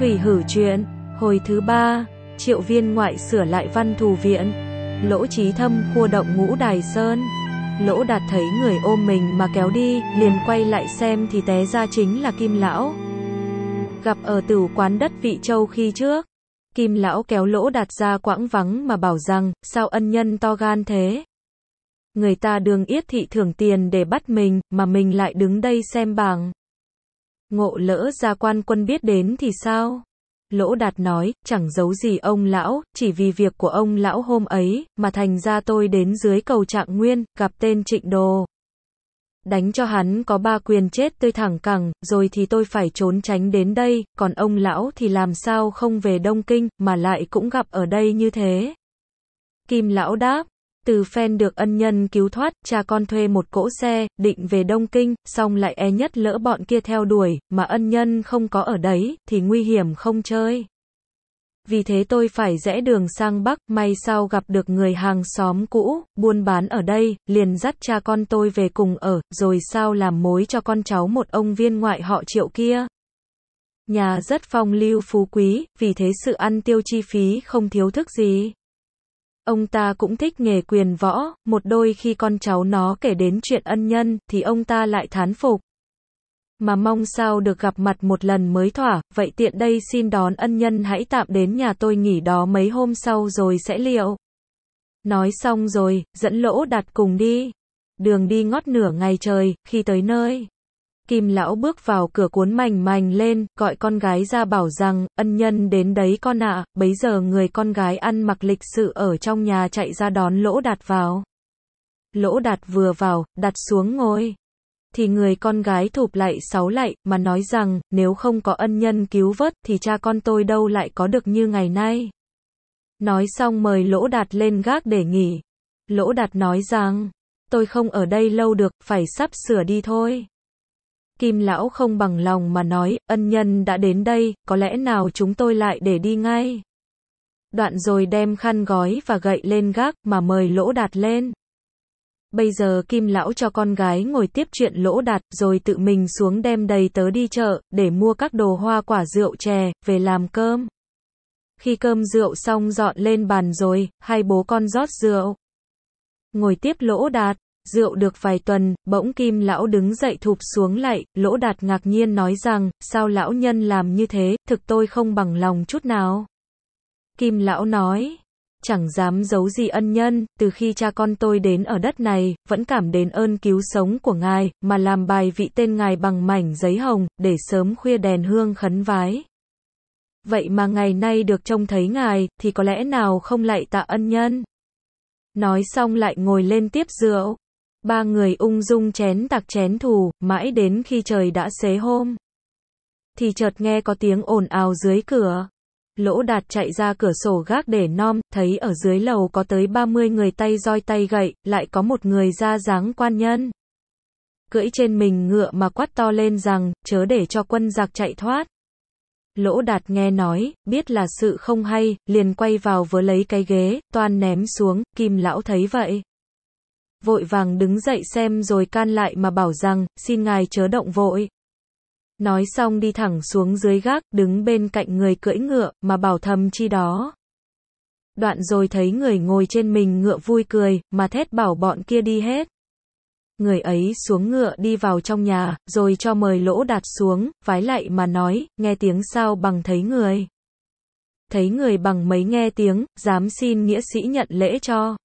Thủy Hử Truyện, hồi thứ ba Triệu Viên ngoại sửa lại văn thù viện. Lỗ trí Thâm khua động ngũ đài sơn. Lỗ Đạt thấy người ôm mình mà kéo đi, liền quay lại xem thì té ra chính là Kim lão. Gặp ở tử quán đất Vị Châu khi trước, Kim lão kéo Lỗ Đạt ra quãng vắng mà bảo rằng, sao ân nhân to gan thế? Người ta đường yết thị thưởng tiền để bắt mình, mà mình lại đứng đây xem bảng. Ngộ lỡ gia quan quân biết đến thì sao? Lỗ Đạt nói, chẳng giấu gì ông lão, chỉ vì việc của ông lão hôm ấy, mà thành ra tôi đến dưới cầu trạng nguyên, gặp tên trịnh đồ. Đánh cho hắn có ba quyền chết tươi thẳng cẳng, rồi thì tôi phải trốn tránh đến đây, còn ông lão thì làm sao không về Đông Kinh, mà lại cũng gặp ở đây như thế. Kim lão đáp, từ phen được ân nhân cứu thoát, cha con thuê một cỗ xe, định về Đông Kinh, xong lại e nhất lỡ bọn kia theo đuổi, mà ân nhân không có ở đấy, thì nguy hiểm không chơi. Vì thế tôi phải rẽ đường sang Bắc, may sao gặp được người hàng xóm cũ, buôn bán ở đây, liền dắt cha con tôi về cùng ở, rồi sao làm mối cho con cháu một ông viên ngoại họ triệu kia. Nhà rất phong lưu phú quý, vì thế sự ăn tiêu chi phí không thiếu thức gì. Ông ta cũng thích nghề quyền võ, một đôi khi con cháu nó kể đến chuyện ân nhân, thì ông ta lại thán phục. Mà mong sao được gặp mặt một lần mới thỏa, vậy tiện đây xin đón ân nhân hãy tạm đến nhà tôi nghỉ đó mấy hôm sau rồi sẽ liệu. Nói xong rồi, dẫn lỗ đặt cùng đi. Đường đi ngót nửa ngày trời, khi tới nơi. Kim lão bước vào cửa cuốn mành mành lên, gọi con gái ra bảo rằng, ân nhân đến đấy con ạ, bấy giờ người con gái ăn mặc lịch sự ở trong nhà chạy ra đón lỗ đạt vào. Lỗ đạt vừa vào, đặt xuống ngồi. Thì người con gái thụp lại sáu lại, mà nói rằng, nếu không có ân nhân cứu vớt, thì cha con tôi đâu lại có được như ngày nay. Nói xong mời lỗ đạt lên gác để nghỉ. Lỗ đạt nói rằng, tôi không ở đây lâu được, phải sắp sửa đi thôi. Kim lão không bằng lòng mà nói, ân nhân đã đến đây, có lẽ nào chúng tôi lại để đi ngay. Đoạn rồi đem khăn gói và gậy lên gác mà mời lỗ đạt lên. Bây giờ Kim lão cho con gái ngồi tiếp chuyện lỗ đạt, rồi tự mình xuống đem đầy tớ đi chợ, để mua các đồ hoa quả rượu chè, về làm cơm. Khi cơm rượu xong dọn lên bàn rồi, hai bố con rót rượu. Ngồi tiếp lỗ đạt rượu được vài tuần, bỗng kim lão đứng dậy thụp xuống lại, lỗ đạt ngạc nhiên nói rằng, sao lão nhân làm như thế, thực tôi không bằng lòng chút nào. Kim lão nói, chẳng dám giấu gì ân nhân, từ khi cha con tôi đến ở đất này, vẫn cảm đến ơn cứu sống của ngài, mà làm bài vị tên ngài bằng mảnh giấy hồng, để sớm khuya đèn hương khấn vái. Vậy mà ngày nay được trông thấy ngài, thì có lẽ nào không lại tạ ân nhân? Nói xong lại ngồi lên tiếp rượu. Ba người ung dung chén tạc chén thù, mãi đến khi trời đã xế hôm. Thì chợt nghe có tiếng ồn ào dưới cửa. Lỗ đạt chạy ra cửa sổ gác để nom, thấy ở dưới lầu có tới 30 người tay roi tay gậy, lại có một người ra dáng quan nhân. Cưỡi trên mình ngựa mà quát to lên rằng, chớ để cho quân giặc chạy thoát. Lỗ đạt nghe nói, biết là sự không hay, liền quay vào vớ lấy cái ghế, toan ném xuống, kim lão thấy vậy vội vàng đứng dậy xem rồi can lại mà bảo rằng, xin ngài chớ động vội. Nói xong đi thẳng xuống dưới gác, đứng bên cạnh người cưỡi ngựa, mà bảo thầm chi đó. Đoạn rồi thấy người ngồi trên mình ngựa vui cười, mà thét bảo bọn kia đi hết. Người ấy xuống ngựa đi vào trong nhà, rồi cho mời lỗ đạt xuống, vái lại mà nói, nghe tiếng sao bằng thấy người. Thấy người bằng mấy nghe tiếng, dám xin nghĩa sĩ nhận lễ cho.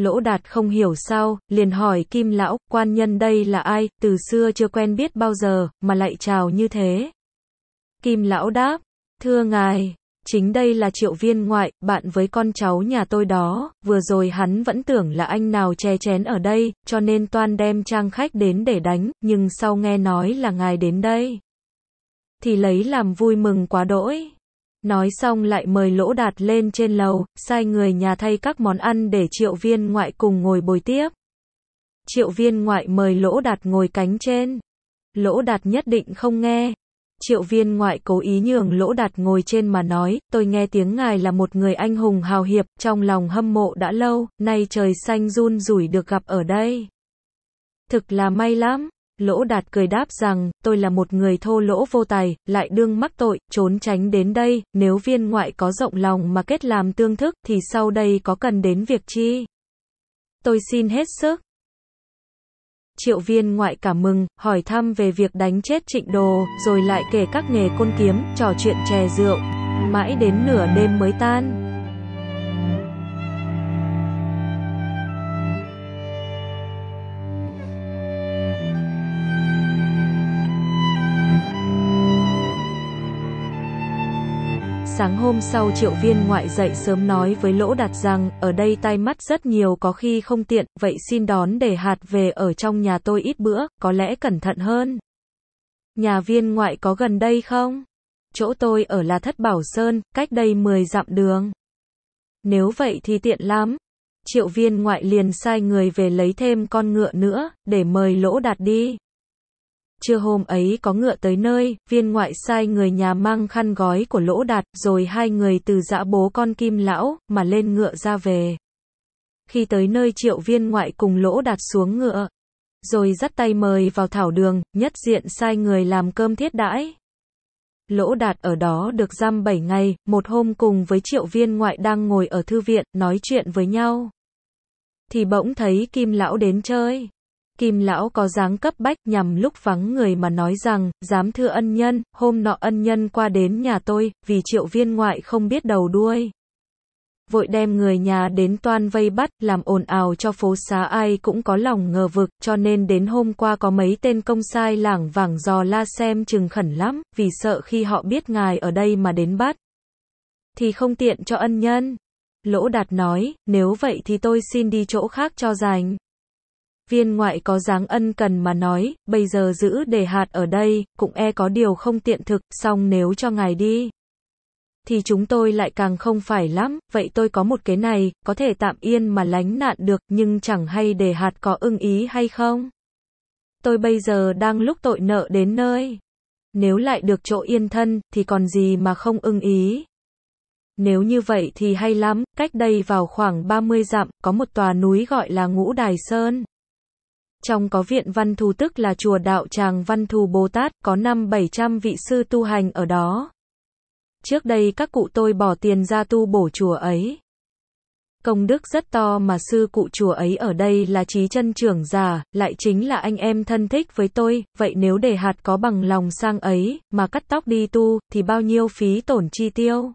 Lỗ Đạt không hiểu sao, liền hỏi Kim Lão, quan nhân đây là ai, từ xưa chưa quen biết bao giờ, mà lại chào như thế. Kim Lão đáp, thưa ngài, chính đây là triệu viên ngoại, bạn với con cháu nhà tôi đó, vừa rồi hắn vẫn tưởng là anh nào che chén ở đây, cho nên toan đem trang khách đến để đánh, nhưng sau nghe nói là ngài đến đây. Thì lấy làm vui mừng quá đỗi. Nói xong lại mời Lỗ Đạt lên trên lầu, sai người nhà thay các món ăn để triệu viên ngoại cùng ngồi bồi tiếp. Triệu viên ngoại mời Lỗ Đạt ngồi cánh trên. Lỗ Đạt nhất định không nghe. Triệu viên ngoại cố ý nhường Lỗ Đạt ngồi trên mà nói, tôi nghe tiếng ngài là một người anh hùng hào hiệp, trong lòng hâm mộ đã lâu, nay trời xanh run rủi được gặp ở đây. Thực là may lắm. Lỗ Đạt cười đáp rằng, tôi là một người thô lỗ vô tài, lại đương mắc tội, trốn tránh đến đây, nếu viên ngoại có rộng lòng mà kết làm tương thức, thì sau đây có cần đến việc chi? Tôi xin hết sức. Triệu viên ngoại cảm mừng, hỏi thăm về việc đánh chết trịnh đồ, rồi lại kể các nghề côn kiếm, trò chuyện chè rượu. Mãi đến nửa đêm mới tan. Sáng hôm sau triệu viên ngoại dậy sớm nói với lỗ đạt rằng, ở đây tai mắt rất nhiều có khi không tiện, vậy xin đón để hạt về ở trong nhà tôi ít bữa, có lẽ cẩn thận hơn. Nhà viên ngoại có gần đây không? Chỗ tôi ở là Thất Bảo Sơn, cách đây 10 dặm đường. Nếu vậy thì tiện lắm. Triệu viên ngoại liền sai người về lấy thêm con ngựa nữa, để mời lỗ đạt đi. Trưa hôm ấy có ngựa tới nơi, viên ngoại sai người nhà mang khăn gói của lỗ đạt, rồi hai người từ dã bố con kim lão, mà lên ngựa ra về. Khi tới nơi triệu viên ngoại cùng lỗ đạt xuống ngựa, rồi dắt tay mời vào thảo đường, nhất diện sai người làm cơm thiết đãi. Lỗ đạt ở đó được giam 7 ngày, một hôm cùng với triệu viên ngoại đang ngồi ở thư viện, nói chuyện với nhau. Thì bỗng thấy kim lão đến chơi. Kim lão có dáng cấp bách nhằm lúc vắng người mà nói rằng, dám thưa ân nhân, hôm nọ ân nhân qua đến nhà tôi, vì triệu viên ngoại không biết đầu đuôi. Vội đem người nhà đến toan vây bắt, làm ồn ào cho phố xá ai cũng có lòng ngờ vực, cho nên đến hôm qua có mấy tên công sai lảng vảng dò la xem chừng khẩn lắm, vì sợ khi họ biết ngài ở đây mà đến bắt. Thì không tiện cho ân nhân. Lỗ đạt nói, nếu vậy thì tôi xin đi chỗ khác cho rành viên ngoại có dáng ân cần mà nói, bây giờ giữ để hạt ở đây, cũng e có điều không tiện thực, song nếu cho ngài đi. Thì chúng tôi lại càng không phải lắm, vậy tôi có một cái này, có thể tạm yên mà lánh nạn được, nhưng chẳng hay để hạt có ưng ý hay không. Tôi bây giờ đang lúc tội nợ đến nơi. Nếu lại được chỗ yên thân, thì còn gì mà không ưng ý. Nếu như vậy thì hay lắm, cách đây vào khoảng 30 dặm, có một tòa núi gọi là Ngũ Đài Sơn. Trong có viện văn thù tức là chùa đạo tràng văn thù Bồ Tát, có năm 700 vị sư tu hành ở đó. Trước đây các cụ tôi bỏ tiền ra tu bổ chùa ấy. Công đức rất to mà sư cụ chùa ấy ở đây là trí chân trưởng già, lại chính là anh em thân thích với tôi, vậy nếu để hạt có bằng lòng sang ấy, mà cắt tóc đi tu, thì bao nhiêu phí tổn chi tiêu?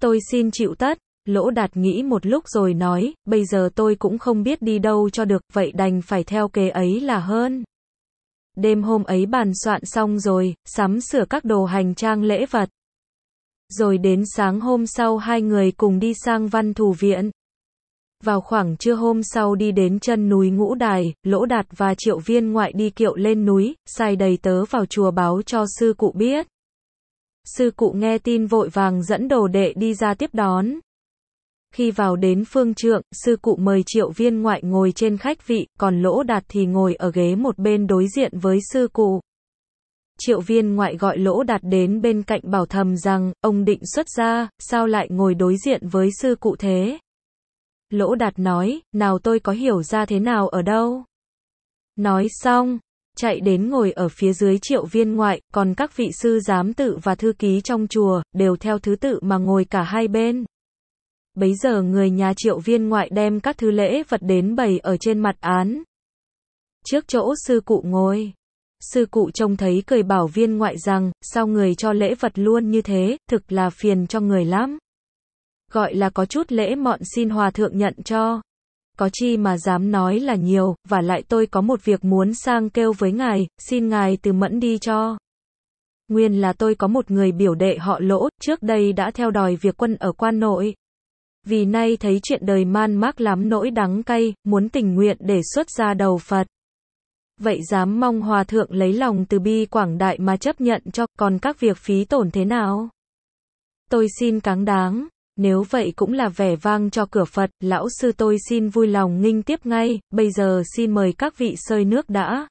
Tôi xin chịu tất. Lỗ Đạt nghĩ một lúc rồi nói, bây giờ tôi cũng không biết đi đâu cho được, vậy đành phải theo kế ấy là hơn. Đêm hôm ấy bàn soạn xong rồi, sắm sửa các đồ hành trang lễ vật. Rồi đến sáng hôm sau hai người cùng đi sang văn thù viện. Vào khoảng trưa hôm sau đi đến chân núi Ngũ Đài, Lỗ Đạt và Triệu Viên ngoại đi kiệu lên núi, sai đầy tớ vào chùa báo cho sư cụ biết. Sư cụ nghe tin vội vàng dẫn đồ đệ đi ra tiếp đón. Khi vào đến phương trượng, sư cụ mời triệu viên ngoại ngồi trên khách vị, còn lỗ đạt thì ngồi ở ghế một bên đối diện với sư cụ. Triệu viên ngoại gọi lỗ đạt đến bên cạnh bảo thầm rằng, ông định xuất ra, sao lại ngồi đối diện với sư cụ thế? Lỗ đạt nói, nào tôi có hiểu ra thế nào ở đâu? Nói xong, chạy đến ngồi ở phía dưới triệu viên ngoại, còn các vị sư giám tự và thư ký trong chùa, đều theo thứ tự mà ngồi cả hai bên bấy giờ người nhà triệu viên ngoại đem các thứ lễ vật đến bày ở trên mặt án. Trước chỗ sư cụ ngồi, sư cụ trông thấy cười bảo viên ngoại rằng, sao người cho lễ vật luôn như thế, thực là phiền cho người lắm. Gọi là có chút lễ mọn xin hòa thượng nhận cho. Có chi mà dám nói là nhiều, và lại tôi có một việc muốn sang kêu với ngài, xin ngài từ mẫn đi cho. Nguyên là tôi có một người biểu đệ họ lỗ, trước đây đã theo đòi việc quân ở quan nội, vì nay thấy chuyện đời man mác lắm nỗi đắng cay, muốn tình nguyện để xuất ra đầu Phật. Vậy dám mong hòa thượng lấy lòng từ bi quảng đại mà chấp nhận cho, còn các việc phí tổn thế nào? Tôi xin cáng đáng, nếu vậy cũng là vẻ vang cho cửa Phật, lão sư tôi xin vui lòng nghinh tiếp ngay, bây giờ xin mời các vị sơi nước đã.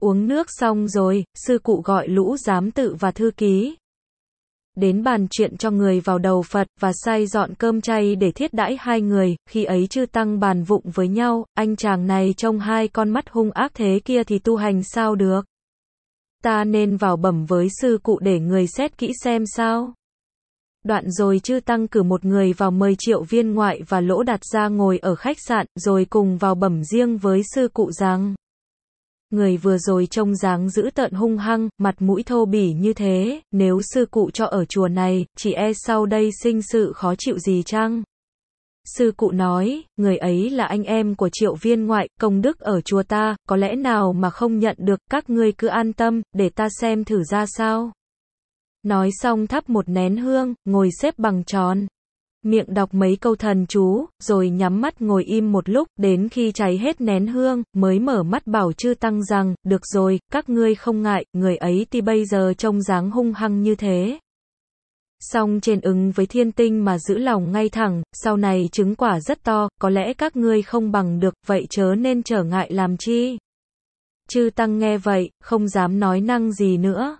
Uống nước xong rồi, sư cụ gọi lũ giám tự và thư ký, đến bàn chuyện cho người vào đầu Phật và sai dọn cơm chay để thiết đãi hai người, khi ấy chư tăng bàn vụng với nhau, anh chàng này trông hai con mắt hung ác thế kia thì tu hành sao được? Ta nên vào bẩm với sư cụ để người xét kỹ xem sao? Đoạn rồi chư tăng cử một người vào mời triệu viên ngoại và lỗ đặt ra ngồi ở khách sạn, rồi cùng vào bẩm riêng với sư cụ rằng người vừa rồi trông dáng dữ tợn hung hăng, mặt mũi thô bỉ như thế, nếu sư cụ cho ở chùa này, chỉ e sau đây sinh sự khó chịu gì chăng? Sư cụ nói, người ấy là anh em của triệu viên ngoại, công đức ở chùa ta, có lẽ nào mà không nhận được, các ngươi cứ an tâm, để ta xem thử ra sao. Nói xong thắp một nén hương, ngồi xếp bằng tròn miệng đọc mấy câu thần chú, rồi nhắm mắt ngồi im một lúc, đến khi cháy hết nén hương, mới mở mắt bảo chư tăng rằng, được rồi, các ngươi không ngại, người ấy thì bây giờ trông dáng hung hăng như thế. Song trên ứng với thiên tinh mà giữ lòng ngay thẳng, sau này chứng quả rất to, có lẽ các ngươi không bằng được, vậy chớ nên trở ngại làm chi. Chư tăng nghe vậy, không dám nói năng gì nữa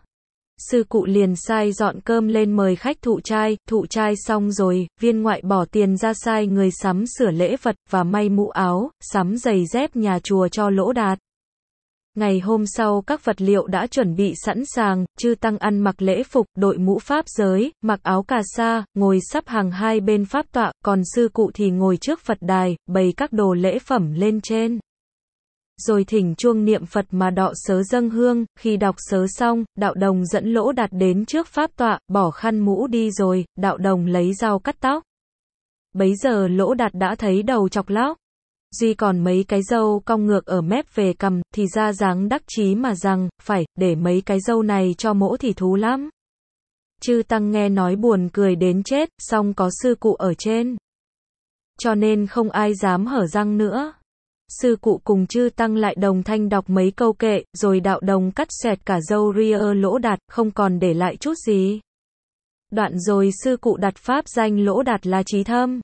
sư cụ liền sai dọn cơm lên mời khách thụ trai, thụ trai xong rồi, viên ngoại bỏ tiền ra sai người sắm sửa lễ vật và may mũ áo, sắm giày dép nhà chùa cho lỗ đạt. Ngày hôm sau các vật liệu đã chuẩn bị sẵn sàng, chư tăng ăn mặc lễ phục, đội mũ pháp giới, mặc áo cà sa, ngồi sắp hàng hai bên pháp tọa, còn sư cụ thì ngồi trước Phật đài, bày các đồ lễ phẩm lên trên rồi thỉnh chuông niệm Phật mà đọ sớ dâng hương, khi đọc sớ xong, đạo đồng dẫn lỗ đạt đến trước pháp tọa, bỏ khăn mũ đi rồi, đạo đồng lấy dao cắt tóc. Bấy giờ lỗ đạt đã thấy đầu chọc lóc. Duy còn mấy cái dâu cong ngược ở mép về cầm, thì ra dáng đắc chí mà rằng, phải, để mấy cái dâu này cho mỗ thì thú lắm. Chư Tăng nghe nói buồn cười đến chết, xong có sư cụ ở trên. Cho nên không ai dám hở răng nữa sư cụ cùng chư tăng lại đồng thanh đọc mấy câu kệ, rồi đạo đồng cắt xẹt cả dâu ria lỗ đạt, không còn để lại chút gì. Đoạn rồi sư cụ đặt pháp danh lỗ đạt là trí thâm.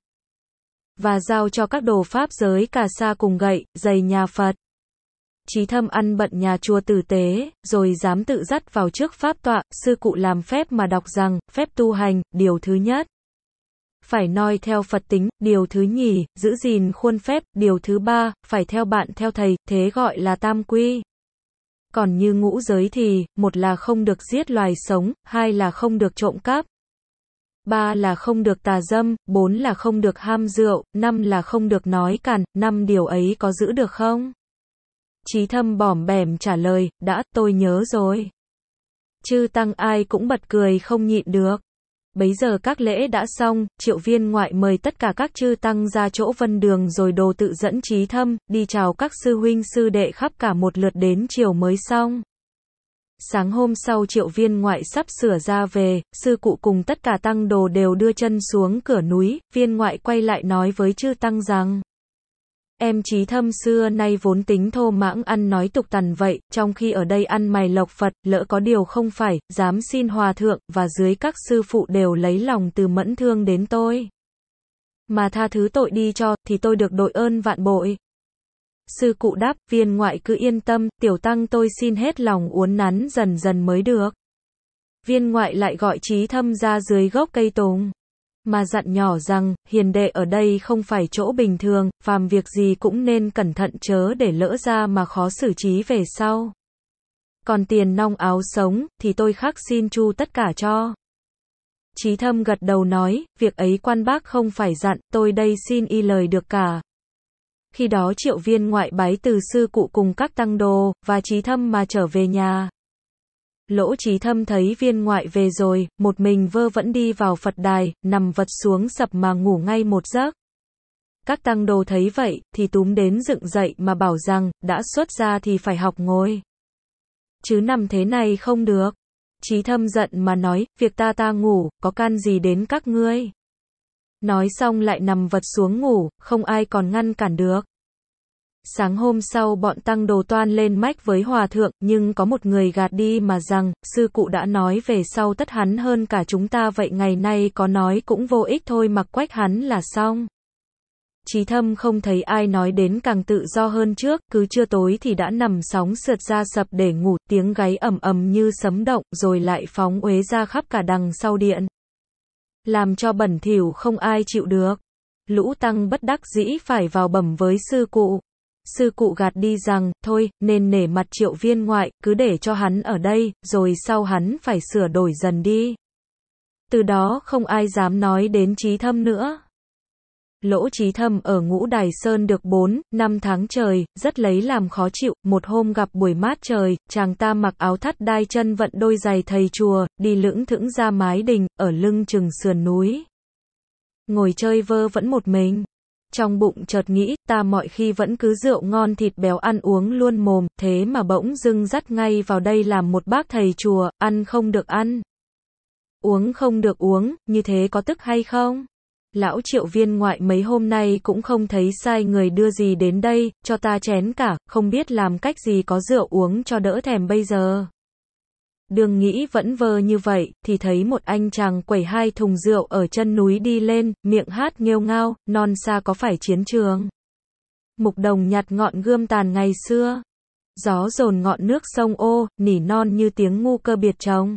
Và giao cho các đồ pháp giới cả xa cùng gậy, giày nhà Phật. Trí thâm ăn bận nhà chùa tử tế, rồi dám tự dắt vào trước pháp tọa, sư cụ làm phép mà đọc rằng, phép tu hành, điều thứ nhất phải noi theo Phật tính, điều thứ nhì, giữ gìn khuôn phép, điều thứ ba, phải theo bạn theo thầy, thế gọi là tam quy. Còn như ngũ giới thì, một là không được giết loài sống, hai là không được trộm cắp, ba là không được tà dâm, bốn là không được ham rượu, năm là không được nói càn, năm điều ấy có giữ được không? Chí thâm bỏm bẻm trả lời, đã, tôi nhớ rồi. Chư tăng ai cũng bật cười không nhịn được. Bấy giờ các lễ đã xong, triệu viên ngoại mời tất cả các chư tăng ra chỗ vân đường rồi đồ tự dẫn trí thâm, đi chào các sư huynh sư đệ khắp cả một lượt đến chiều mới xong. Sáng hôm sau triệu viên ngoại sắp sửa ra về, sư cụ cùng tất cả tăng đồ đều đưa chân xuống cửa núi, viên ngoại quay lại nói với chư tăng rằng Em trí thâm xưa nay vốn tính thô mãng ăn nói tục tằn vậy, trong khi ở đây ăn mày lộc Phật, lỡ có điều không phải, dám xin hòa thượng, và dưới các sư phụ đều lấy lòng từ mẫn thương đến tôi. Mà tha thứ tội đi cho, thì tôi được đội ơn vạn bội. Sư cụ đáp, viên ngoại cứ yên tâm, tiểu tăng tôi xin hết lòng uốn nắn dần dần mới được. Viên ngoại lại gọi trí thâm ra dưới gốc cây tùng mà dặn nhỏ rằng, hiền đệ ở đây không phải chỗ bình thường, phàm việc gì cũng nên cẩn thận chớ để lỡ ra mà khó xử trí về sau. Còn tiền nong áo sống, thì tôi khác xin chu tất cả cho. Chí thâm gật đầu nói, việc ấy quan bác không phải dặn, tôi đây xin y lời được cả. Khi đó triệu viên ngoại bái từ sư cụ cùng các tăng đồ, và trí thâm mà trở về nhà. Lỗ trí thâm thấy viên ngoại về rồi, một mình vơ vẫn đi vào Phật đài, nằm vật xuống sập mà ngủ ngay một giấc. Các tăng đồ thấy vậy, thì túm đến dựng dậy mà bảo rằng, đã xuất ra thì phải học ngồi. Chứ nằm thế này không được. Trí thâm giận mà nói, việc ta ta ngủ, có can gì đến các ngươi. Nói xong lại nằm vật xuống ngủ, không ai còn ngăn cản được. Sáng hôm sau bọn tăng đồ toan lên mách với hòa thượng, nhưng có một người gạt đi mà rằng, sư cụ đã nói về sau tất hắn hơn cả chúng ta vậy ngày nay có nói cũng vô ích thôi mặc quách hắn là xong. Trí thâm không thấy ai nói đến càng tự do hơn trước, cứ chưa tối thì đã nằm sóng sượt ra sập để ngủ, tiếng gáy ầm ầm như sấm động, rồi lại phóng uế ra khắp cả đằng sau điện. Làm cho bẩn thỉu không ai chịu được. Lũ tăng bất đắc dĩ phải vào bẩm với sư cụ sư cụ gạt đi rằng, thôi, nên nể mặt triệu viên ngoại, cứ để cho hắn ở đây, rồi sau hắn phải sửa đổi dần đi. Từ đó không ai dám nói đến trí thâm nữa. Lỗ trí thâm ở ngũ Đài Sơn được 4, 5 tháng trời, rất lấy làm khó chịu, một hôm gặp buổi mát trời, chàng ta mặc áo thắt đai chân vận đôi giày thầy chùa, đi lưỡng thững ra mái đình, ở lưng chừng sườn núi. Ngồi chơi vơ vẫn một mình trong bụng chợt nghĩ, ta mọi khi vẫn cứ rượu ngon thịt béo ăn uống luôn mồm, thế mà bỗng dưng dắt ngay vào đây làm một bác thầy chùa, ăn không được ăn, uống không được uống, như thế có tức hay không? Lão triệu viên ngoại mấy hôm nay cũng không thấy sai người đưa gì đến đây, cho ta chén cả, không biết làm cách gì có rượu uống cho đỡ thèm bây giờ. Đường nghĩ vẫn vơ như vậy, thì thấy một anh chàng quẩy hai thùng rượu ở chân núi đi lên, miệng hát nghêu ngao, non xa có phải chiến trường. Mục đồng nhặt ngọn gươm tàn ngày xưa. Gió dồn ngọn nước sông ô, nỉ non như tiếng ngu cơ biệt trống.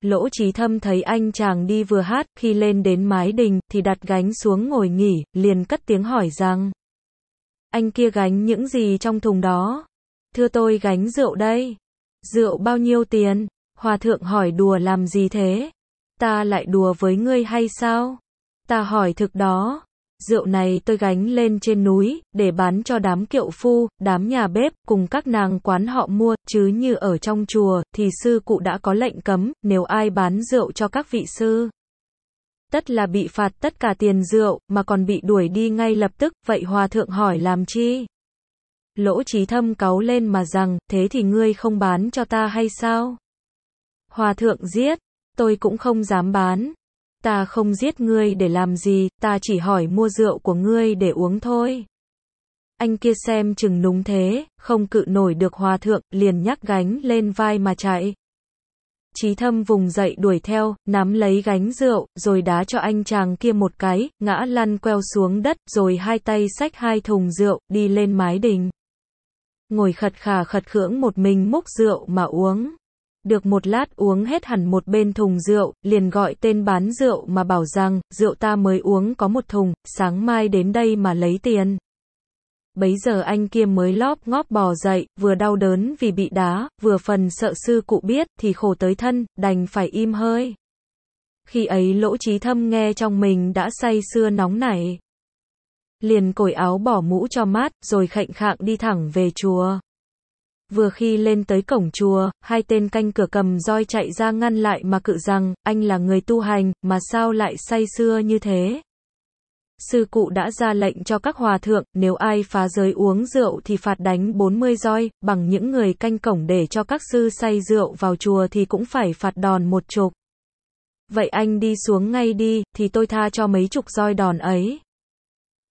Lỗ trí thâm thấy anh chàng đi vừa hát, khi lên đến mái đình, thì đặt gánh xuống ngồi nghỉ, liền cất tiếng hỏi rằng. Anh kia gánh những gì trong thùng đó? Thưa tôi gánh rượu đây. Rượu bao nhiêu tiền? Hòa thượng hỏi đùa làm gì thế? Ta lại đùa với ngươi hay sao? Ta hỏi thực đó. Rượu này tôi gánh lên trên núi, để bán cho đám kiệu phu, đám nhà bếp, cùng các nàng quán họ mua, chứ như ở trong chùa, thì sư cụ đã có lệnh cấm, nếu ai bán rượu cho các vị sư. Tất là bị phạt tất cả tiền rượu, mà còn bị đuổi đi ngay lập tức, vậy hòa thượng hỏi làm chi? Lỗ trí thâm cáu lên mà rằng, thế thì ngươi không bán cho ta hay sao? Hòa thượng giết, tôi cũng không dám bán. Ta không giết ngươi để làm gì, ta chỉ hỏi mua rượu của ngươi để uống thôi. Anh kia xem chừng núng thế, không cự nổi được hòa thượng, liền nhắc gánh lên vai mà chạy. Trí thâm vùng dậy đuổi theo, nắm lấy gánh rượu, rồi đá cho anh chàng kia một cái, ngã lăn queo xuống đất, rồi hai tay xách hai thùng rượu, đi lên mái đình ngồi khật khà khật khưỡng một mình múc rượu mà uống. Được một lát uống hết hẳn một bên thùng rượu, liền gọi tên bán rượu mà bảo rằng, rượu ta mới uống có một thùng, sáng mai đến đây mà lấy tiền. Bấy giờ anh kia mới lóp ngóp bò dậy, vừa đau đớn vì bị đá, vừa phần sợ sư cụ biết, thì khổ tới thân, đành phải im hơi. Khi ấy lỗ trí thâm nghe trong mình đã say xưa nóng nảy liền cởi áo bỏ mũ cho mát, rồi khệnh khạng đi thẳng về chùa. Vừa khi lên tới cổng chùa, hai tên canh cửa cầm roi chạy ra ngăn lại mà cự rằng, anh là người tu hành, mà sao lại say xưa như thế? Sư cụ đã ra lệnh cho các hòa thượng, nếu ai phá giới uống rượu thì phạt đánh 40 roi, bằng những người canh cổng để cho các sư say rượu vào chùa thì cũng phải phạt đòn một chục. Vậy anh đi xuống ngay đi, thì tôi tha cho mấy chục roi đòn ấy.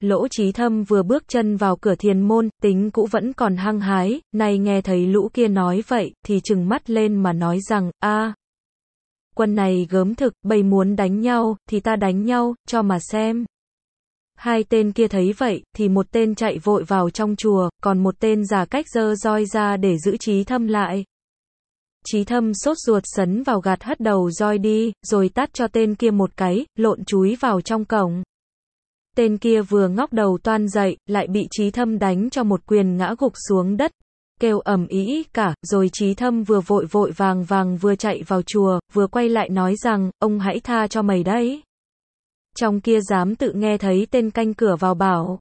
Lỗ trí thâm vừa bước chân vào cửa thiền môn, tính cũ vẫn còn hăng hái, nay nghe thấy lũ kia nói vậy, thì chừng mắt lên mà nói rằng, a quân này gớm thực, bầy muốn đánh nhau, thì ta đánh nhau, cho mà xem. Hai tên kia thấy vậy, thì một tên chạy vội vào trong chùa, còn một tên giả cách dơ roi ra để giữ trí thâm lại. Trí thâm sốt ruột sấn vào gạt hất đầu roi đi, rồi tát cho tên kia một cái, lộn chúi vào trong cổng tên kia vừa ngóc đầu toan dậy, lại bị trí thâm đánh cho một quyền ngã gục xuống đất. Kêu ẩm ý cả, rồi trí thâm vừa vội vội vàng vàng vừa chạy vào chùa, vừa quay lại nói rằng, ông hãy tha cho mày đấy. Trong kia dám tự nghe thấy tên canh cửa vào bảo.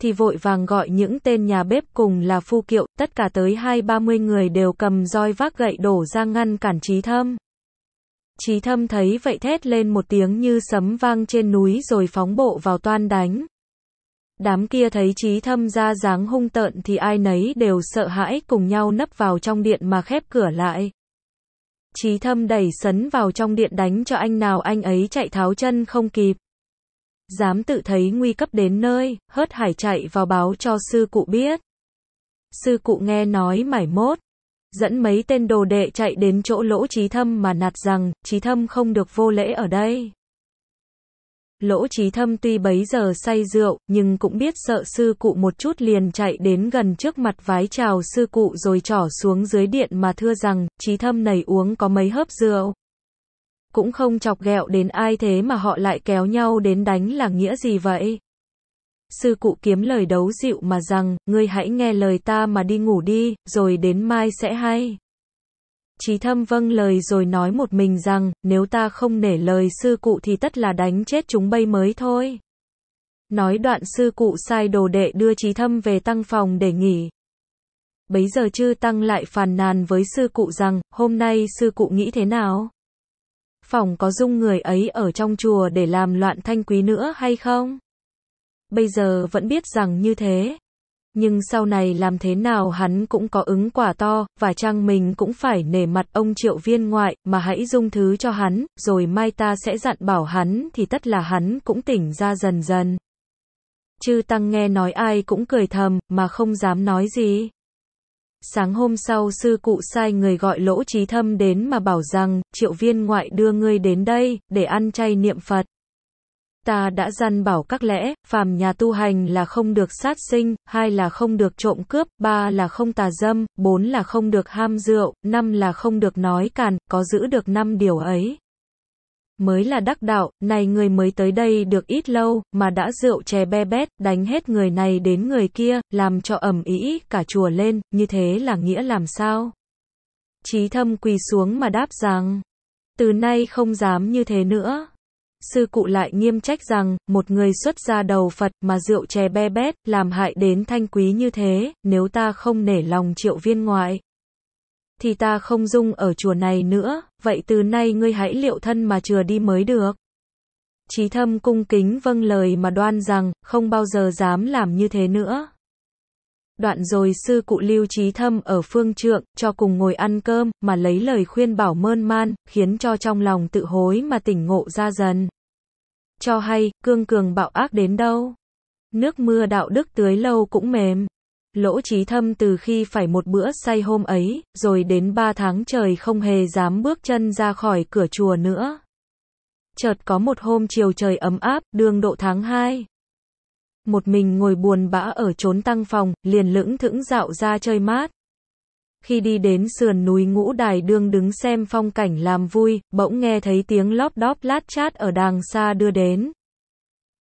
Thì vội vàng gọi những tên nhà bếp cùng là phu kiệu, tất cả tới hai ba mươi người đều cầm roi vác gậy đổ ra ngăn cản trí thâm. Trí thâm thấy vậy thét lên một tiếng như sấm vang trên núi rồi phóng bộ vào toan đánh. Đám kia thấy trí thâm ra dáng hung tợn thì ai nấy đều sợ hãi cùng nhau nấp vào trong điện mà khép cửa lại. Trí thâm đẩy sấn vào trong điện đánh cho anh nào anh ấy chạy tháo chân không kịp. Dám tự thấy nguy cấp đến nơi, hớt hải chạy vào báo cho sư cụ biết. Sư cụ nghe nói mải mốt, dẫn mấy tên đồ đệ chạy đến chỗ lỗ trí thâm mà nạt rằng, trí thâm không được vô lễ ở đây. Lỗ trí thâm tuy bấy giờ say rượu, nhưng cũng biết sợ sư cụ một chút liền chạy đến gần trước mặt vái chào sư cụ rồi trỏ xuống dưới điện mà thưa rằng, trí thâm này uống có mấy hớp rượu. Cũng không chọc ghẹo đến ai thế mà họ lại kéo nhau đến đánh là nghĩa gì vậy? sư cụ kiếm lời đấu dịu mà rằng, ngươi hãy nghe lời ta mà đi ngủ đi, rồi đến mai sẽ hay. Trí thâm vâng lời rồi nói một mình rằng, nếu ta không nể lời sư cụ thì tất là đánh chết chúng bay mới thôi. Nói đoạn sư cụ sai đồ đệ đưa trí thâm về tăng phòng để nghỉ. Bấy giờ chư tăng lại phàn nàn với sư cụ rằng, hôm nay sư cụ nghĩ thế nào? Phòng có dung người ấy ở trong chùa để làm loạn thanh quý nữa hay không? bây giờ vẫn biết rằng như thế. Nhưng sau này làm thế nào hắn cũng có ứng quả to, và trang mình cũng phải nể mặt ông triệu viên ngoại, mà hãy dung thứ cho hắn, rồi mai ta sẽ dặn bảo hắn thì tất là hắn cũng tỉnh ra dần dần. Chư Tăng nghe nói ai cũng cười thầm, mà không dám nói gì. Sáng hôm sau sư cụ sai người gọi lỗ trí thâm đến mà bảo rằng, triệu viên ngoại đưa ngươi đến đây, để ăn chay niệm Phật ta đã dặn bảo các lẽ, phàm nhà tu hành là không được sát sinh, hai là không được trộm cướp, ba là không tà dâm, bốn là không được ham rượu, năm là không được nói càn, có giữ được năm điều ấy. Mới là đắc đạo, này người mới tới đây được ít lâu, mà đã rượu chè be bét, đánh hết người này đến người kia, làm cho ẩm ý, cả chùa lên, như thế là nghĩa làm sao? Chí thâm quỳ xuống mà đáp rằng, từ nay không dám như thế nữa sư cụ lại nghiêm trách rằng, một người xuất gia đầu Phật mà rượu chè be bét, làm hại đến thanh quý như thế, nếu ta không nể lòng triệu viên ngoại, thì ta không dung ở chùa này nữa, vậy từ nay ngươi hãy liệu thân mà chừa đi mới được. Chí thâm cung kính vâng lời mà đoan rằng, không bao giờ dám làm như thế nữa. Đoạn rồi sư cụ lưu trí thâm ở phương trượng, cho cùng ngồi ăn cơm, mà lấy lời khuyên bảo mơn man, khiến cho trong lòng tự hối mà tỉnh ngộ ra dần. Cho hay, cương cường bạo ác đến đâu. Nước mưa đạo đức tưới lâu cũng mềm. Lỗ trí thâm từ khi phải một bữa say hôm ấy, rồi đến ba tháng trời không hề dám bước chân ra khỏi cửa chùa nữa. Chợt có một hôm chiều trời ấm áp, đường độ tháng 2. Một mình ngồi buồn bã ở trốn tăng phòng, liền lững thững dạo ra chơi mát khi đi đến sườn núi ngũ đài đương đứng xem phong cảnh làm vui, bỗng nghe thấy tiếng lóp đóp lát chát ở đàng xa đưa đến.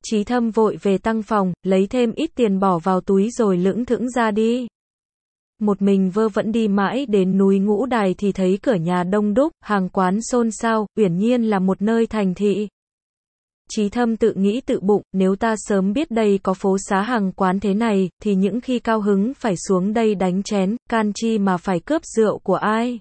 Chí thâm vội về tăng phòng, lấy thêm ít tiền bỏ vào túi rồi lững thững ra đi. Một mình vơ vẫn đi mãi đến núi ngũ đài thì thấy cửa nhà đông đúc, hàng quán xôn xao, uyển nhiên là một nơi thành thị. Trí thâm tự nghĩ tự bụng, nếu ta sớm biết đây có phố xá hàng quán thế này, thì những khi cao hứng phải xuống đây đánh chén, can chi mà phải cướp rượu của ai.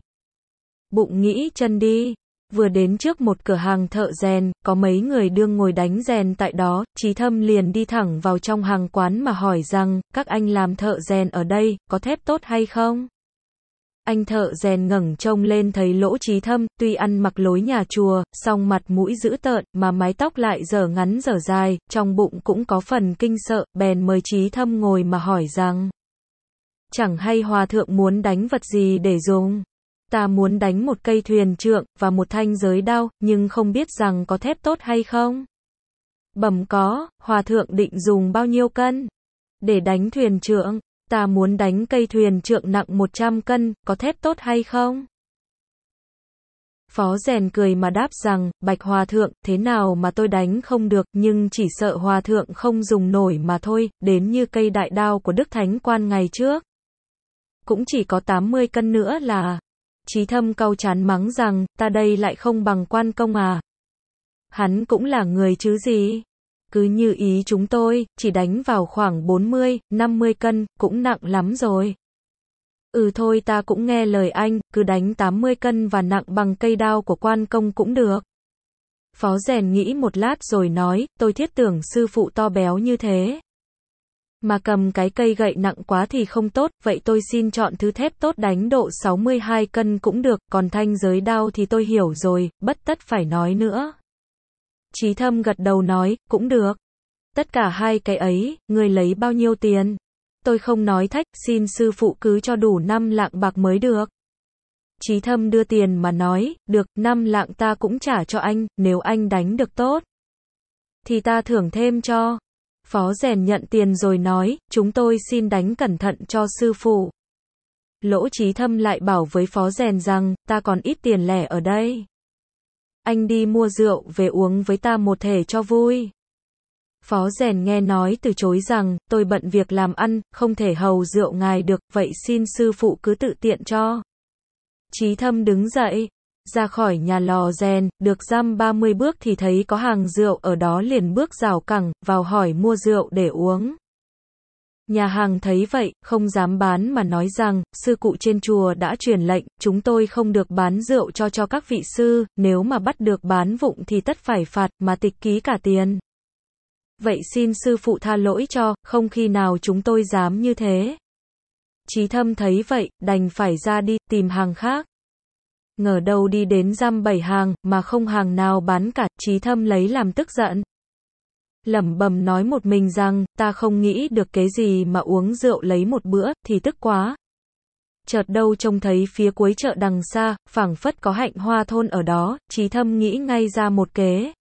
Bụng nghĩ chân đi. Vừa đến trước một cửa hàng thợ rèn, có mấy người đương ngồi đánh rèn tại đó, trí thâm liền đi thẳng vào trong hàng quán mà hỏi rằng, các anh làm thợ rèn ở đây, có thép tốt hay không? Anh thợ rèn ngẩng trông lên thấy lỗ trí thâm, tuy ăn mặc lối nhà chùa, song mặt mũi dữ tợn, mà mái tóc lại dở ngắn dở dài, trong bụng cũng có phần kinh sợ, bèn mời trí thâm ngồi mà hỏi rằng. Chẳng hay hòa thượng muốn đánh vật gì để dùng. Ta muốn đánh một cây thuyền trượng, và một thanh giới đao, nhưng không biết rằng có thép tốt hay không. Bẩm có, hòa thượng định dùng bao nhiêu cân? Để đánh thuyền trượng, Ta muốn đánh cây thuyền trượng nặng 100 cân, có thép tốt hay không? Phó rèn cười mà đáp rằng, Bạch Hòa Thượng, thế nào mà tôi đánh không được, nhưng chỉ sợ Hòa Thượng không dùng nổi mà thôi, đến như cây đại đao của Đức Thánh Quan ngày trước. Cũng chỉ có 80 cân nữa là... Trí thâm cau chán mắng rằng, ta đây lại không bằng quan công à. Hắn cũng là người chứ gì cứ như ý chúng tôi, chỉ đánh vào khoảng 40, 50 cân, cũng nặng lắm rồi. Ừ thôi ta cũng nghe lời anh, cứ đánh 80 cân và nặng bằng cây đao của quan công cũng được. Phó rèn nghĩ một lát rồi nói, tôi thiết tưởng sư phụ to béo như thế. Mà cầm cái cây gậy nặng quá thì không tốt, vậy tôi xin chọn thứ thép tốt đánh độ 62 cân cũng được, còn thanh giới đao thì tôi hiểu rồi, bất tất phải nói nữa. Trí thâm gật đầu nói, cũng được. Tất cả hai cái ấy, người lấy bao nhiêu tiền? Tôi không nói thách, xin sư phụ cứ cho đủ 5 lạng bạc mới được. Trí thâm đưa tiền mà nói, được, 5 lạng ta cũng trả cho anh, nếu anh đánh được tốt. Thì ta thưởng thêm cho. Phó rèn nhận tiền rồi nói, chúng tôi xin đánh cẩn thận cho sư phụ. Lỗ trí thâm lại bảo với phó rèn rằng, ta còn ít tiền lẻ ở đây anh đi mua rượu về uống với ta một thể cho vui. Phó rèn nghe nói từ chối rằng, tôi bận việc làm ăn, không thể hầu rượu ngài được, vậy xin sư phụ cứ tự tiện cho. Chí thâm đứng dậy, ra khỏi nhà lò rèn, được giam 30 bước thì thấy có hàng rượu ở đó liền bước rào cẳng, vào hỏi mua rượu để uống. Nhà hàng thấy vậy, không dám bán mà nói rằng, sư cụ trên chùa đã truyền lệnh, chúng tôi không được bán rượu cho cho các vị sư, nếu mà bắt được bán vụng thì tất phải phạt, mà tịch ký cả tiền. Vậy xin sư phụ tha lỗi cho, không khi nào chúng tôi dám như thế. Chí thâm thấy vậy, đành phải ra đi, tìm hàng khác. Ngờ đâu đi đến giam bảy hàng, mà không hàng nào bán cả, chí thâm lấy làm tức giận lẩm bẩm nói một mình rằng, ta không nghĩ được cái gì mà uống rượu lấy một bữa, thì tức quá. Chợt đâu trông thấy phía cuối chợ đằng xa, phảng phất có hạnh hoa thôn ở đó, trí thâm nghĩ ngay ra một kế.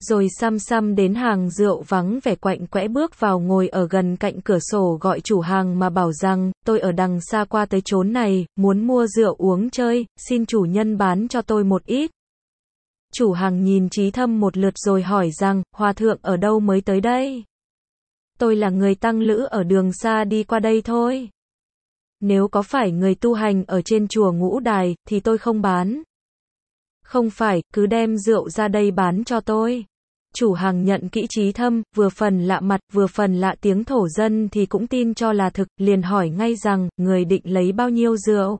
Rồi xăm xăm đến hàng rượu vắng vẻ quạnh quẽ bước vào ngồi ở gần cạnh cửa sổ gọi chủ hàng mà bảo rằng, tôi ở đằng xa qua tới chốn này, muốn mua rượu uống chơi, xin chủ nhân bán cho tôi một ít. Chủ hàng nhìn trí thâm một lượt rồi hỏi rằng, hòa thượng ở đâu mới tới đây? Tôi là người tăng lữ ở đường xa đi qua đây thôi. Nếu có phải người tu hành ở trên chùa ngũ đài, thì tôi không bán. Không phải, cứ đem rượu ra đây bán cho tôi. Chủ hàng nhận kỹ trí thâm, vừa phần lạ mặt, vừa phần lạ tiếng thổ dân thì cũng tin cho là thực, liền hỏi ngay rằng, người định lấy bao nhiêu rượu.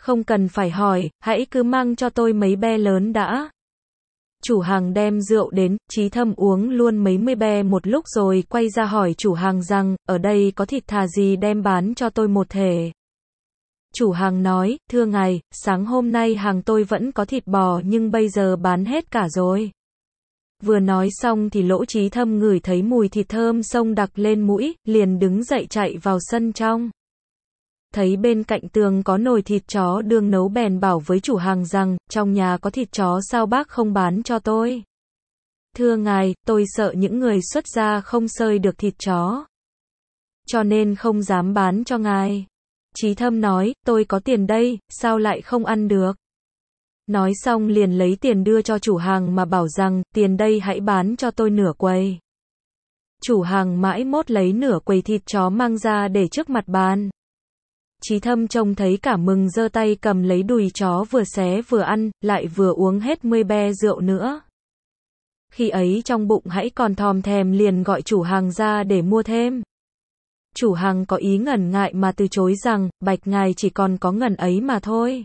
Không cần phải hỏi, hãy cứ mang cho tôi mấy be lớn đã. Chủ hàng đem rượu đến, Trí Thâm uống luôn mấy mươi be một lúc rồi quay ra hỏi chủ hàng rằng, ở đây có thịt thà gì đem bán cho tôi một thể. Chủ hàng nói, thưa ngài, sáng hôm nay hàng tôi vẫn có thịt bò nhưng bây giờ bán hết cả rồi. Vừa nói xong thì lỗ trí thâm ngửi thấy mùi thịt thơm sông đặc lên mũi, liền đứng dậy chạy vào sân trong thấy bên cạnh tường có nồi thịt chó đương nấu bèn bảo với chủ hàng rằng, trong nhà có thịt chó sao bác không bán cho tôi. Thưa ngài, tôi sợ những người xuất gia không sơi được thịt chó. Cho nên không dám bán cho ngài. Chí thâm nói, tôi có tiền đây, sao lại không ăn được. Nói xong liền lấy tiền đưa cho chủ hàng mà bảo rằng, tiền đây hãy bán cho tôi nửa quầy. Chủ hàng mãi mốt lấy nửa quầy thịt chó mang ra để trước mặt bàn. Trí thâm trông thấy cả mừng giơ tay cầm lấy đùi chó vừa xé vừa ăn, lại vừa uống hết mươi be rượu nữa. Khi ấy trong bụng hãy còn thòm thèm liền gọi chủ hàng ra để mua thêm. Chủ hàng có ý ngần ngại mà từ chối rằng, bạch ngài chỉ còn có ngần ấy mà thôi.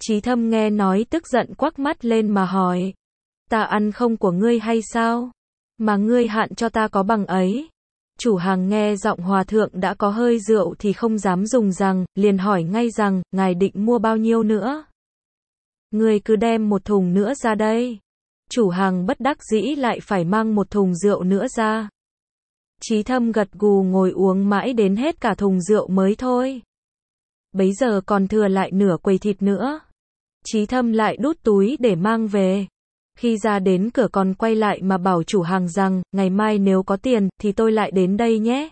Trí thâm nghe nói tức giận quắc mắt lên mà hỏi. Ta ăn không của ngươi hay sao? Mà ngươi hạn cho ta có bằng ấy chủ hàng nghe giọng hòa thượng đã có hơi rượu thì không dám dùng rằng, liền hỏi ngay rằng, ngài định mua bao nhiêu nữa? Người cứ đem một thùng nữa ra đây. Chủ hàng bất đắc dĩ lại phải mang một thùng rượu nữa ra. Chí thâm gật gù ngồi uống mãi đến hết cả thùng rượu mới thôi. Bấy giờ còn thừa lại nửa quầy thịt nữa. Chí thâm lại đút túi để mang về. Khi ra đến cửa còn quay lại mà bảo chủ hàng rằng, ngày mai nếu có tiền, thì tôi lại đến đây nhé.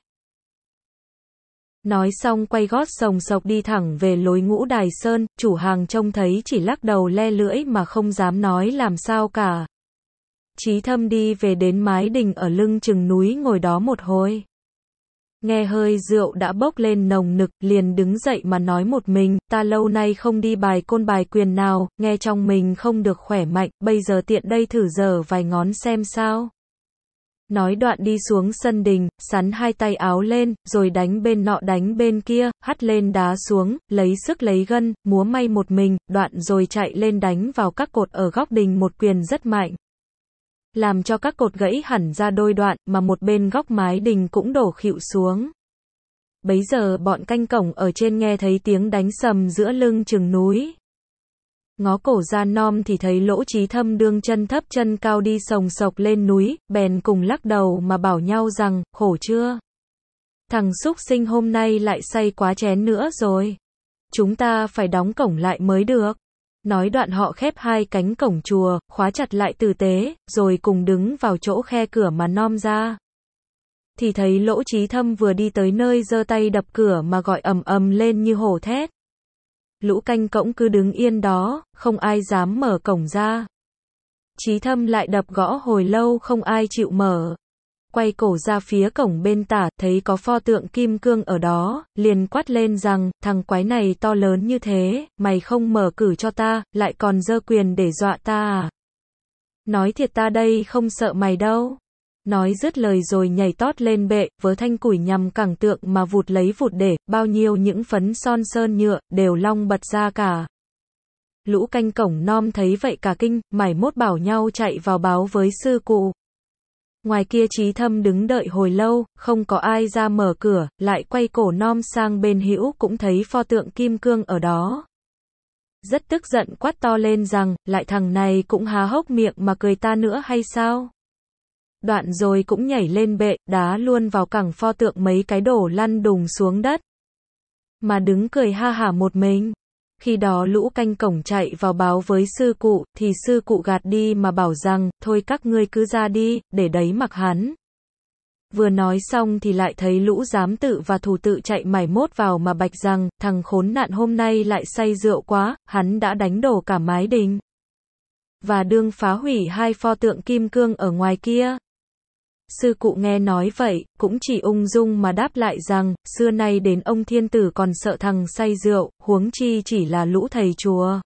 Nói xong quay gót sồng sộc đi thẳng về lối ngũ đài sơn, chủ hàng trông thấy chỉ lắc đầu le lưỡi mà không dám nói làm sao cả. Chí thâm đi về đến mái đình ở lưng chừng núi ngồi đó một hồi. Nghe hơi rượu đã bốc lên nồng nực, liền đứng dậy mà nói một mình, ta lâu nay không đi bài côn bài quyền nào, nghe trong mình không được khỏe mạnh, bây giờ tiện đây thử giờ vài ngón xem sao. Nói đoạn đi xuống sân đình, sắn hai tay áo lên, rồi đánh bên nọ đánh bên kia, hắt lên đá xuống, lấy sức lấy gân, múa may một mình, đoạn rồi chạy lên đánh vào các cột ở góc đình một quyền rất mạnh làm cho các cột gãy hẳn ra đôi đoạn, mà một bên góc mái đình cũng đổ khịu xuống. Bấy giờ bọn canh cổng ở trên nghe thấy tiếng đánh sầm giữa lưng chừng núi. Ngó cổ ra nom thì thấy lỗ trí thâm đương chân thấp chân cao đi sồng sộc lên núi, bèn cùng lắc đầu mà bảo nhau rằng, khổ chưa? Thằng xúc sinh hôm nay lại say quá chén nữa rồi. Chúng ta phải đóng cổng lại mới được. Nói đoạn họ khép hai cánh cổng chùa, khóa chặt lại tử tế, rồi cùng đứng vào chỗ khe cửa mà nom ra. Thì thấy lỗ trí thâm vừa đi tới nơi giơ tay đập cửa mà gọi ầm ầm lên như hổ thét. Lũ canh cổng cứ đứng yên đó, không ai dám mở cổng ra. Trí thâm lại đập gõ hồi lâu không ai chịu mở, quay cổ ra phía cổng bên tả, thấy có pho tượng kim cương ở đó, liền quát lên rằng, thằng quái này to lớn như thế, mày không mở cử cho ta, lại còn dơ quyền để dọa ta à? Nói thiệt ta đây không sợ mày đâu. Nói dứt lời rồi nhảy tót lên bệ, vớ thanh củi nhằm cẳng tượng mà vụt lấy vụt để, bao nhiêu những phấn son sơn nhựa, đều long bật ra cả. Lũ canh cổng nom thấy vậy cả kinh, mải mốt bảo nhau chạy vào báo với sư cụ. Ngoài kia Trí Thâm đứng đợi hồi lâu, không có ai ra mở cửa, lại quay cổ non sang bên hữu cũng thấy pho tượng kim cương ở đó. Rất tức giận quát to lên rằng, lại thằng này cũng há hốc miệng mà cười ta nữa hay sao? Đoạn rồi cũng nhảy lên bệ, đá luôn vào cẳng pho tượng mấy cái đổ lăn đùng xuống đất. Mà đứng cười ha hả một mình. Khi đó lũ canh cổng chạy vào báo với sư cụ, thì sư cụ gạt đi mà bảo rằng, thôi các ngươi cứ ra đi, để đấy mặc hắn. Vừa nói xong thì lại thấy lũ giám tự và thủ tự chạy mải mốt vào mà bạch rằng, thằng khốn nạn hôm nay lại say rượu quá, hắn đã đánh đổ cả mái đình. Và đương phá hủy hai pho tượng kim cương ở ngoài kia. Sư cụ nghe nói vậy, cũng chỉ ung dung mà đáp lại rằng, xưa nay đến ông thiên tử còn sợ thằng say rượu, huống chi chỉ là lũ thầy chùa.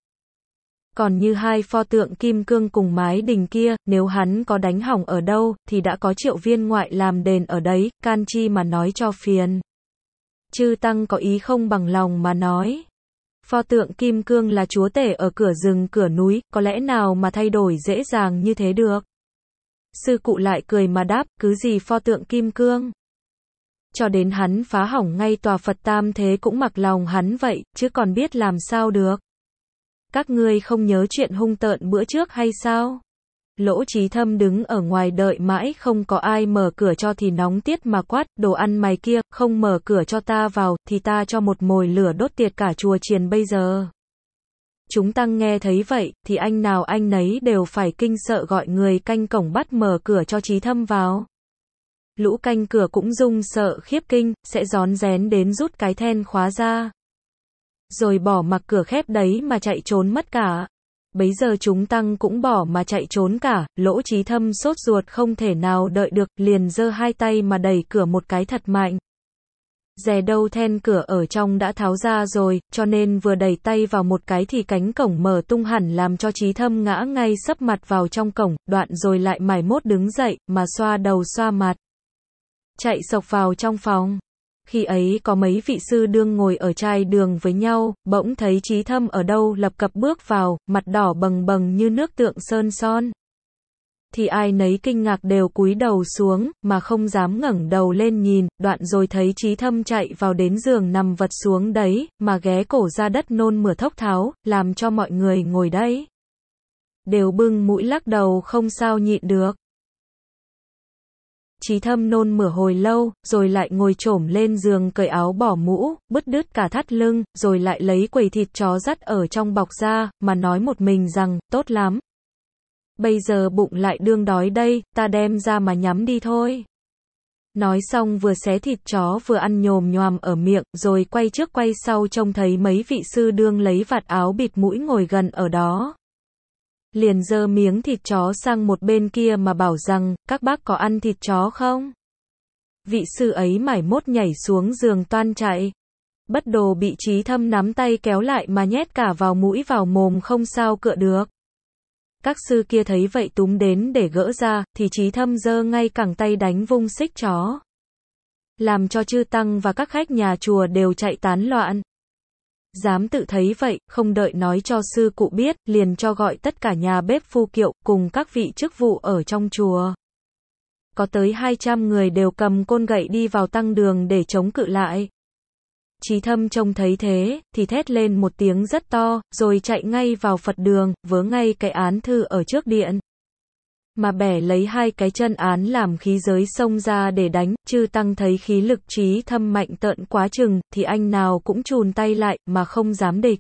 Còn như hai pho tượng kim cương cùng mái đình kia, nếu hắn có đánh hỏng ở đâu, thì đã có triệu viên ngoại làm đền ở đấy, can chi mà nói cho phiền. Chư Tăng có ý không bằng lòng mà nói. Pho tượng kim cương là chúa tể ở cửa rừng cửa núi, có lẽ nào mà thay đổi dễ dàng như thế được. Sư cụ lại cười mà đáp, cứ gì pho tượng kim cương. Cho đến hắn phá hỏng ngay tòa Phật Tam Thế cũng mặc lòng hắn vậy, chứ còn biết làm sao được. Các ngươi không nhớ chuyện hung tợn bữa trước hay sao? Lỗ trí thâm đứng ở ngoài đợi mãi không có ai mở cửa cho thì nóng tiết mà quát, đồ ăn mày kia, không mở cửa cho ta vào, thì ta cho một mồi lửa đốt tiệt cả chùa triền bây giờ. Chúng tăng nghe thấy vậy, thì anh nào anh nấy đều phải kinh sợ gọi người canh cổng bắt mở cửa cho trí thâm vào. Lũ canh cửa cũng rung sợ khiếp kinh, sẽ gión rén đến rút cái then khóa ra. Rồi bỏ mặc cửa khép đấy mà chạy trốn mất cả. Bấy giờ chúng tăng cũng bỏ mà chạy trốn cả, lỗ trí thâm sốt ruột không thể nào đợi được, liền giơ hai tay mà đẩy cửa một cái thật mạnh dè đâu then cửa ở trong đã tháo ra rồi, cho nên vừa đẩy tay vào một cái thì cánh cổng mở tung hẳn làm cho trí thâm ngã ngay sấp mặt vào trong cổng, đoạn rồi lại mải mốt đứng dậy, mà xoa đầu xoa mặt. Chạy sộc vào trong phòng. Khi ấy có mấy vị sư đương ngồi ở trai đường với nhau, bỗng thấy trí thâm ở đâu lập cập bước vào, mặt đỏ bừng bừng như nước tượng sơn son thì ai nấy kinh ngạc đều cúi đầu xuống, mà không dám ngẩng đầu lên nhìn, đoạn rồi thấy trí thâm chạy vào đến giường nằm vật xuống đấy, mà ghé cổ ra đất nôn mửa thốc tháo, làm cho mọi người ngồi đây Đều bưng mũi lắc đầu không sao nhịn được. Trí thâm nôn mửa hồi lâu, rồi lại ngồi trổm lên giường cởi áo bỏ mũ, bứt đứt cả thắt lưng, rồi lại lấy quầy thịt chó dắt ở trong bọc ra, mà nói một mình rằng, tốt lắm, bây giờ bụng lại đương đói đây, ta đem ra mà nhắm đi thôi. Nói xong vừa xé thịt chó vừa ăn nhồm nhòm ở miệng, rồi quay trước quay sau trông thấy mấy vị sư đương lấy vạt áo bịt mũi ngồi gần ở đó. Liền dơ miếng thịt chó sang một bên kia mà bảo rằng, các bác có ăn thịt chó không? Vị sư ấy mải mốt nhảy xuống giường toan chạy. Bất đồ bị trí thâm nắm tay kéo lại mà nhét cả vào mũi vào mồm không sao cựa được. Các sư kia thấy vậy túm đến để gỡ ra, thì trí thâm dơ ngay cẳng tay đánh vung xích chó. Làm cho chư tăng và các khách nhà chùa đều chạy tán loạn. Dám tự thấy vậy, không đợi nói cho sư cụ biết, liền cho gọi tất cả nhà bếp phu kiệu, cùng các vị chức vụ ở trong chùa. Có tới 200 người đều cầm côn gậy đi vào tăng đường để chống cự lại trí thâm trông thấy thế, thì thét lên một tiếng rất to, rồi chạy ngay vào Phật đường, vớ ngay cái án thư ở trước điện. Mà bẻ lấy hai cái chân án làm khí giới xông ra để đánh, chư tăng thấy khí lực trí thâm mạnh tợn quá chừng, thì anh nào cũng chùn tay lại, mà không dám địch.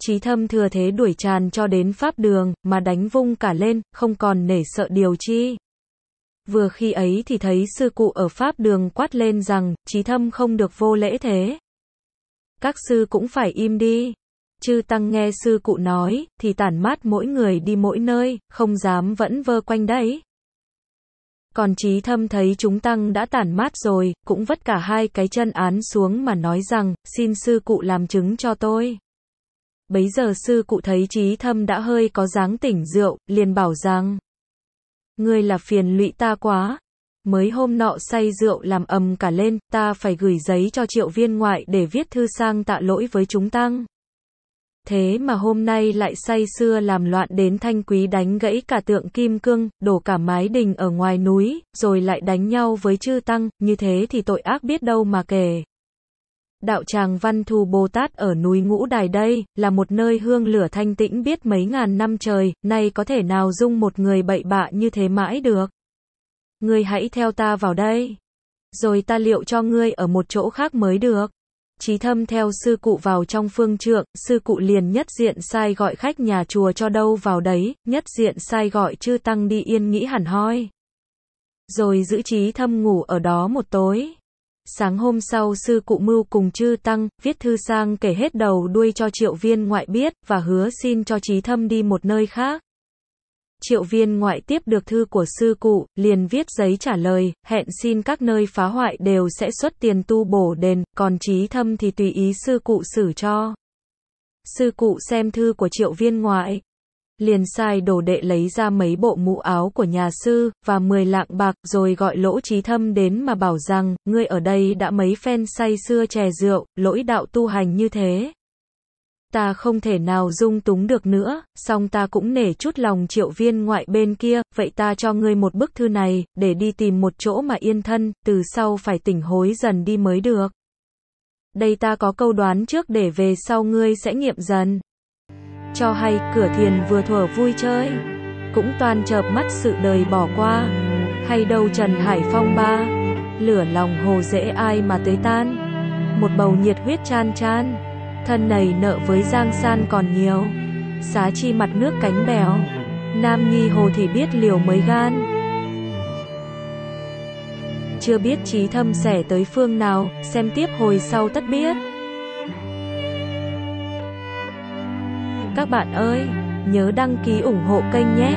Trí thâm thừa thế đuổi tràn cho đến pháp đường, mà đánh vung cả lên, không còn nể sợ điều chi vừa khi ấy thì thấy sư cụ ở Pháp đường quát lên rằng, trí thâm không được vô lễ thế. Các sư cũng phải im đi. Chư Tăng nghe sư cụ nói, thì tản mát mỗi người đi mỗi nơi, không dám vẫn vơ quanh đấy. Còn trí thâm thấy chúng Tăng đã tản mát rồi, cũng vất cả hai cái chân án xuống mà nói rằng, xin sư cụ làm chứng cho tôi. Bấy giờ sư cụ thấy trí thâm đã hơi có dáng tỉnh rượu, liền bảo rằng, ngươi là phiền lụy ta quá. Mới hôm nọ say rượu làm ầm cả lên, ta phải gửi giấy cho triệu viên ngoại để viết thư sang tạ lỗi với chúng tăng. Thế mà hôm nay lại say xưa làm loạn đến thanh quý đánh gãy cả tượng kim cương, đổ cả mái đình ở ngoài núi, rồi lại đánh nhau với chư tăng, như thế thì tội ác biết đâu mà kể. Đạo tràng Văn Thù Bồ Tát ở núi Ngũ Đài đây, là một nơi hương lửa thanh tĩnh biết mấy ngàn năm trời, nay có thể nào dung một người bậy bạ như thế mãi được. Ngươi hãy theo ta vào đây. Rồi ta liệu cho ngươi ở một chỗ khác mới được. Chí thâm theo sư cụ vào trong phương trượng, sư cụ liền nhất diện sai gọi khách nhà chùa cho đâu vào đấy, nhất diện sai gọi chư tăng đi yên nghĩ hẳn hoi. Rồi giữ trí thâm ngủ ở đó một tối. Sáng hôm sau sư cụ mưu cùng chư tăng, viết thư sang kể hết đầu đuôi cho triệu viên ngoại biết, và hứa xin cho trí thâm đi một nơi khác. Triệu viên ngoại tiếp được thư của sư cụ, liền viết giấy trả lời, hẹn xin các nơi phá hoại đều sẽ xuất tiền tu bổ đền, còn trí thâm thì tùy ý sư cụ xử cho. Sư cụ xem thư của triệu viên ngoại, liền sai đồ đệ lấy ra mấy bộ mũ áo của nhà sư, và 10 lạng bạc, rồi gọi lỗ trí thâm đến mà bảo rằng, ngươi ở đây đã mấy phen say xưa chè rượu, lỗi đạo tu hành như thế. Ta không thể nào dung túng được nữa, song ta cũng nể chút lòng triệu viên ngoại bên kia, vậy ta cho ngươi một bức thư này, để đi tìm một chỗ mà yên thân, từ sau phải tỉnh hối dần đi mới được. Đây ta có câu đoán trước để về sau ngươi sẽ nghiệm dần. Cho hay cửa thiền vừa thuở vui chơi Cũng toàn chợp mắt sự đời bỏ qua Hay đâu Trần Hải Phong ba Lửa lòng hồ dễ ai mà tới tan Một bầu nhiệt huyết chan chan Thân này nợ với Giang San còn nhiều Xá chi mặt nước cánh bèo Nam Nhi Hồ thì biết liều mới gan Chưa biết trí thâm sẻ tới phương nào Xem tiếp hồi sau tất biết Các bạn ơi, nhớ đăng ký ủng hộ kênh nhé.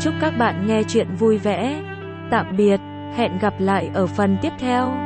Chúc các bạn nghe chuyện vui vẻ. Tạm biệt, hẹn gặp lại ở phần tiếp theo.